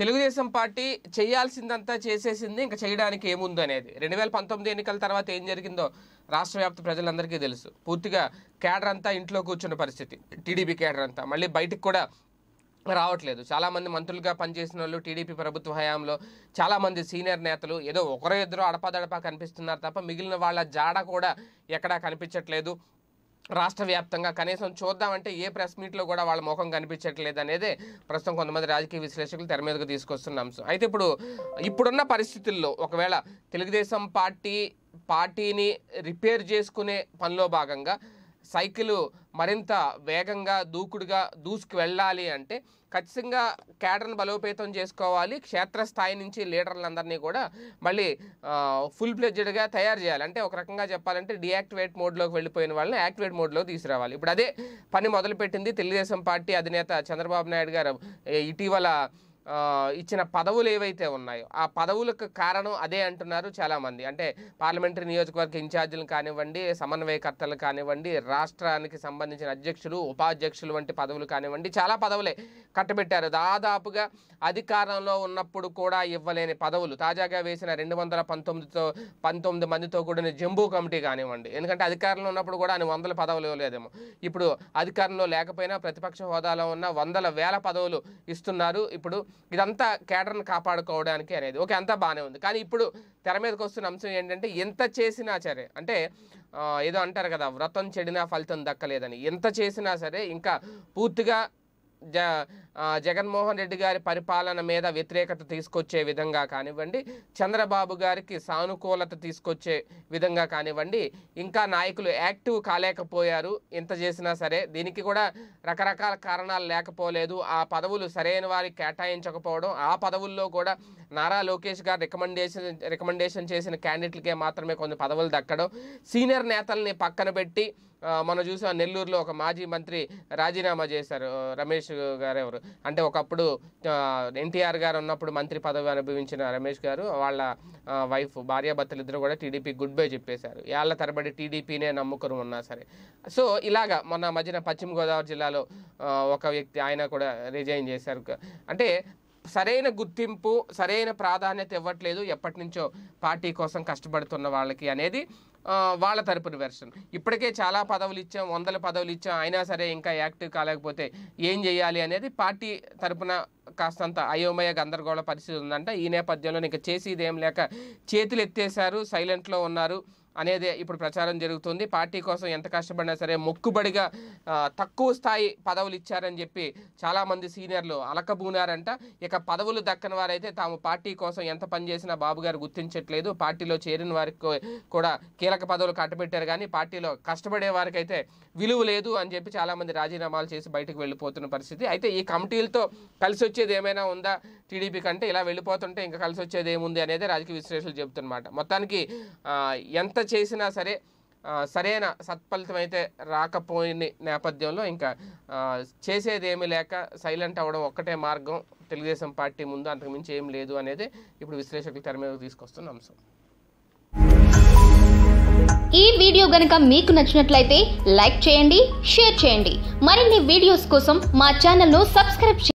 Telugu Desam party చేయాల్సిందంతా చేసేసింది ఇంకా చేయడానికి ఏముంది అనేది రెండు వేల పంతొమ్మిది ఎన్నికల తర్వాత ఏం జరిగిందో రాష్ట్ర వ్యాప్త ప్రజలందరికీ తెలుసు పూర్తిగా కేడర్ అంతా ఇంట్లో కూర్చున్న పరిస్థితి టీడీపీ కేడర్ అంతా మళ్ళీ బయటకు కూడా రావట్లేదు చాలామంది మంత్రులుగా పనిచేసిన వాళ్ళు టీడీపీ ప్రభుత్వ హయాంలో చాలామంది సీనియర్ నేతలు ఏదో ఒకరో ఇద్దరు అడపాదడపా కనిపిస్తున్నారు తప్ప మిగిలిన వాళ్ళ జాడ కూడా ఎక్కడా కనిపించట్లేదు రాష్ట్ర వ్యాప్తంగా కనీసం చూద్దామంటే ఏ ప్రెస్ మీట్లో కూడా వాళ్ళ ముఖం కనిపించట్లేదు అనేది ప్రస్తుతం కొంతమంది రాజకీయ విశ్లేషకులు తెర మీదకు తీసుకొస్తున్నాం అయితే ఇప్పుడు ఇప్పుడున్న పరిస్థితుల్లో ఒకవేళ తెలుగుదేశం పార్టీ పార్టీని రిపేర్ చేసుకునే పనిలో భాగంగా సైకిల్ మరింత వేగంగా దూకుడుగా దూసుకు వెళ్ళాలి అంటే ఖచ్చితంగా కేడర్ను బలోపేతం చేసుకోవాలి క్షేత్రస్థాయి నుంచి లీడర్లందరినీ కూడా మళ్ళీ ఫుల్ ప్లెడ్జెడ్గా తయారు చేయాలి అంటే ఒక రకంగా చెప్పాలంటే డియాక్టివేట్ మోడ్లోకి వెళ్ళిపోయిన వాళ్ళని యాక్టివేట్ మోడ్లో తీసుకురావాలి ఇప్పుడు అదే పని మొదలుపెట్టింది తెలుగుదేశం పార్టీ అధినేత చంద్రబాబు నాయుడు గారు ఇటీవల ఇచ్చిన పదవులు ఏవైతే ఉన్నాయో ఆ పదవులకు కారణం అదే అంటున్నారు చాలామంది అంటే పార్లమెంటరీ నియోజకవర్గ ఇన్ఛార్జీలు కానివ్వండి సమన్వయకర్తలు కానివ్వండి రాష్ట్రానికి సంబంధించిన అధ్యక్షులు ఉపాధ్యక్షులు వంటి పదవులు కానివ్వండి చాలా పదవులే కట్టబెట్టారు దాదాపుగా అధికారంలో ఉన్నప్పుడు కూడా ఇవ్వలేని పదవులు తాజాగా వేసిన రెండు వందల పంతొమ్మిదితో పంతొమ్మిది మందితో కూడిన జంబూ కమిటీ కానివ్వండి ఎందుకంటే అధికారంలో ఉన్నప్పుడు కూడా ఆయన వందల పదవులు ఇవ్వలేదేమో ఇప్పుడు అధికారంలో లేకపోయినా ప్రతిపక్ష హోదాలో ఉన్న వందల వేల పదవులు ఇస్తున్నారు ఇప్పుడు ఇదంతా కేటర్ని కాపాడుకోవడానికి అనేది ఓకే అంతా బాగానే ఉంది కానీ ఇప్పుడు తెర మీదకి వస్తున్న అంశం ఏంటంటే ఎంత చేసినా సరే అంటే ఏదో అంటారు కదా వ్రతం చెడినా ఫలితం దక్కలేదని ఎంత చేసినా సరే ఇంకా పూర్తిగా జ జగన్మోహన్ రెడ్డి గారి పరిపాలన మీద వ్యతిరేకత తీసుకొచ్చే విధంగా కానివ్వండి చంద్రబాబు గారికి సానుకూలత తీసుకొచ్చే విధంగా కానివ్వండి ఇంకా నాయకులు యాక్టివ్ కాలేకపోయారు ఎంత చేసినా సరే దీనికి కూడా రకరకాల కారణాలు లేకపోలేదు ఆ పదవులు సరైన వారికి కేటాయించకపోవడం ఆ పదవుల్లో కూడా నారా లోకేష్ గారు రికమెండేషన్ రికమెండేషన్ చేసిన క్యాండిడేట్లకే మాత్రమే కొన్ని పదవులు దక్కడం సీనియర్ నేతల్ని పక్కన పెట్టి మనం చూసాం నెల్లూరులో ఒక మాజీ మంత్రి రాజీనామా చేశారు రమేష్ రమేష్ గారు ఎవరు అంటే ఒకప్పుడు ఎన్టీఆర్ గారు ఉన్నప్పుడు మంత్రి పదవి అనుభవించిన రమేష్ గారు వాళ్ళ వైఫ్ భార్యాభర్తలు ఇద్దరు కూడా టీడీపీ గుడ్ బై చెప్పేశారు వాళ్ళ తరబడి టీడీపీనే నమ్ముకొని ఉన్నా సరే సో ఇలాగా మొన్న మధ్యన పశ్చిమ గోదావరి జిల్లాలో ఒక వ్యక్తి ఆయన కూడా రిజైన్ చేశారు అంటే సరైన గుర్తింపు సరైన ప్రాధాన్యత ఇవ్వట్లేదు ఎప్పటి నుంచో పార్టీ కోసం కష్టపడుతున్న వాళ్ళకి అనేది వాళ్ళ తరపున వెర్షన్ ఇప్పటికే చాలా పదవులు ఇచ్చాం వందల పదవులు ఇచ్చాం అయినా సరే ఇంకా యాక్టివ్ కాలేకపోతే ఏం చేయాలి అనేది పార్టీ తరపున కాస్తంత అయోమయ గందరగోళ పరిస్థితి ఉందంట ఈ నేపథ్యంలో ఇంకా ఏం లేక చేతులు ఎత్తేశారు సైలెంట్లో ఉన్నారు అనేది ఇప్పుడు ప్రచారం జరుగుతుంది పార్టీ కోసం ఎంత కష్టపడినా సరే మొక్కుబడిగా తక్కువ స్థాయి పదవులు ఇచ్చారని చెప్పి చాలామంది సీనియర్లు అలకబూనారంట ఇక పదవులు దక్కని వారైతే తాము పార్టీ కోసం ఎంత పనిచేసినా బాబు గారు గుర్తించట్లేదు పార్టీలో చేరిన వారికి కూడా కీలక పదవులు కట్టబెట్టారు కానీ పార్టీలో కష్టపడే వారికైతే విలువ లేదు అని చెప్పి చాలామంది రాజీనామాలు చేసి బయటకు వెళ్ళిపోతున్న పరిస్థితి అయితే ఈ కమిటీలతో కలిసి వచ్చే వచ్చేది ఏమైనా ఉందా టీడీపీ కంటే ఇలా వెళ్ళిపోతుంటే ఇంకా కలిసి వచ్చేది ఏముంది అనేది రాజకీయ విశ్లేషణలు చెబుతున్నమాట మొత్తానికి ఎంత చేసినా సరే సరైన సత్ఫలితం అయితే రాకపోయిన నేపథ్యంలో ఇంకా చేసేదేమీ లేక సైలెంట్ అవ్వడం ఒక్కటే మార్గం తెలుగుదేశం పార్టీ ముందు అంతకుమించి ఏం లేదు అనేది ఇప్పుడు విశ్లేషకుల తెర మీద తీసుకొస్తున్న అంశం ఈ వీడియో గనక మీకు నచ్చినట్లయితే లైక్ చేయండి షేర్ చేయండి మరిన్ని వీడియోస్ కోసం మా ను సబ్స్క్రైబ్